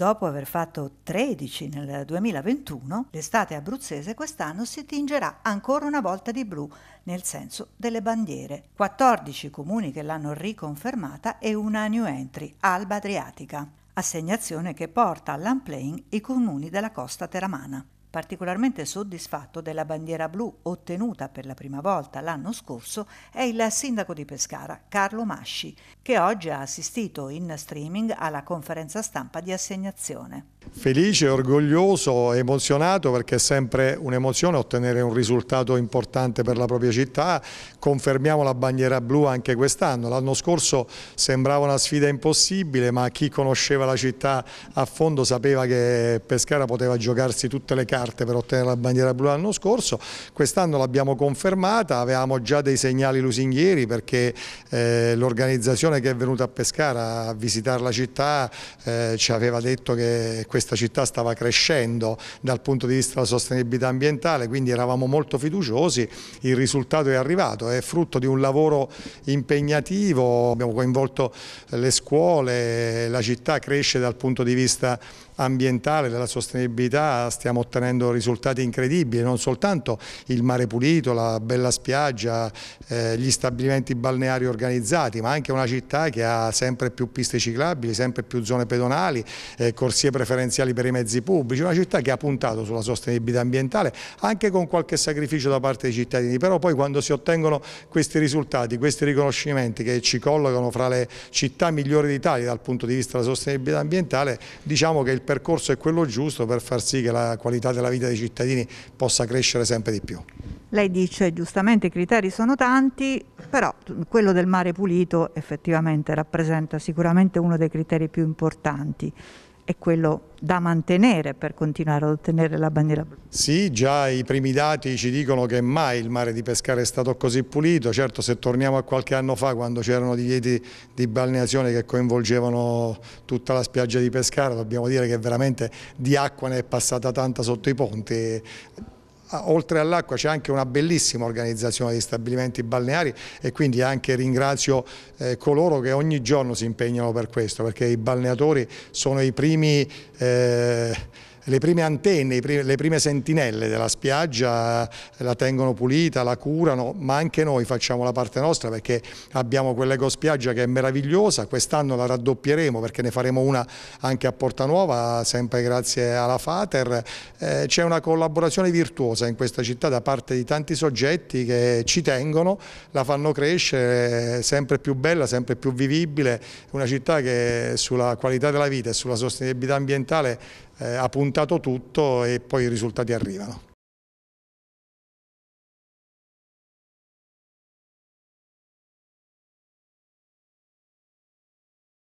Dopo aver fatto 13 nel 2021, l'estate abruzzese quest'anno si tingerà ancora una volta di blu, nel senso delle bandiere. 14 comuni che l'hanno riconfermata e una new entry, Alba Adriatica assegnazione che porta all'unplaying i comuni della costa teramana. Particolarmente soddisfatto della bandiera blu ottenuta per la prima volta l'anno scorso è il sindaco di Pescara, Carlo Masci, che oggi ha assistito in streaming alla conferenza stampa di assegnazione. Felice, orgoglioso, emozionato perché è sempre un'emozione ottenere un risultato importante per la propria città. Confermiamo la bandiera blu anche quest'anno. L'anno scorso sembrava una sfida impossibile ma chi conosceva la città a fondo sapeva che Pescara poteva giocarsi tutte le carte carte per ottenere la bandiera blu l'anno scorso, quest'anno l'abbiamo confermata, avevamo già dei segnali lusinghieri perché eh, l'organizzazione che è venuta a Pescara a visitare la città eh, ci aveva detto che questa città stava crescendo dal punto di vista della sostenibilità ambientale, quindi eravamo molto fiduciosi, il risultato è arrivato, è frutto di un lavoro impegnativo, abbiamo coinvolto le scuole, la città cresce dal punto di vista ambientale, della sostenibilità stiamo ottenendo risultati incredibili, non soltanto il mare pulito, la bella spiaggia, eh, gli stabilimenti balneari organizzati, ma anche una città che ha sempre più piste ciclabili, sempre più zone pedonali, eh, corsie preferenziali per i mezzi pubblici, una città che ha puntato sulla sostenibilità ambientale anche con qualche sacrificio da parte dei cittadini, però poi quando si ottengono questi risultati, questi riconoscimenti che ci collocano fra le città migliori d'Italia dal punto di vista della sostenibilità ambientale, diciamo che il percorso è quello giusto per far sì che la qualità della vita dei cittadini possa crescere sempre di più. Lei dice giustamente i criteri sono tanti, però quello del mare pulito effettivamente rappresenta sicuramente uno dei criteri più importanti è quello da mantenere per continuare ad ottenere la bandiera blu. Sì, già i primi dati ci dicono che mai il mare di Pescara è stato così pulito, certo se torniamo a qualche anno fa quando c'erano divieti di balneazione che coinvolgevano tutta la spiaggia di Pescara, dobbiamo dire che veramente di acqua ne è passata tanta sotto i ponti. Ah, oltre all'acqua c'è anche una bellissima organizzazione di stabilimenti balneari e quindi anche ringrazio eh, coloro che ogni giorno si impegnano per questo perché i balneatori sono i primi... Eh, le prime antenne, le prime sentinelle della spiaggia eh, la tengono pulita, la curano, ma anche noi facciamo la parte nostra perché abbiamo quell'ecospiaggia che è meravigliosa, quest'anno la raddoppieremo perché ne faremo una anche a Porta Nuova, sempre grazie alla Fater. Eh, c'è una collaborazione virtuosa in questa città da parte di tanti soggetti che ci tengono, la fanno crescere eh, sempre più bella, sempre più vivibile, una città che sulla qualità della vita e sulla sostenibilità ambientale eh, ha puntato tutto e poi i risultati arrivano.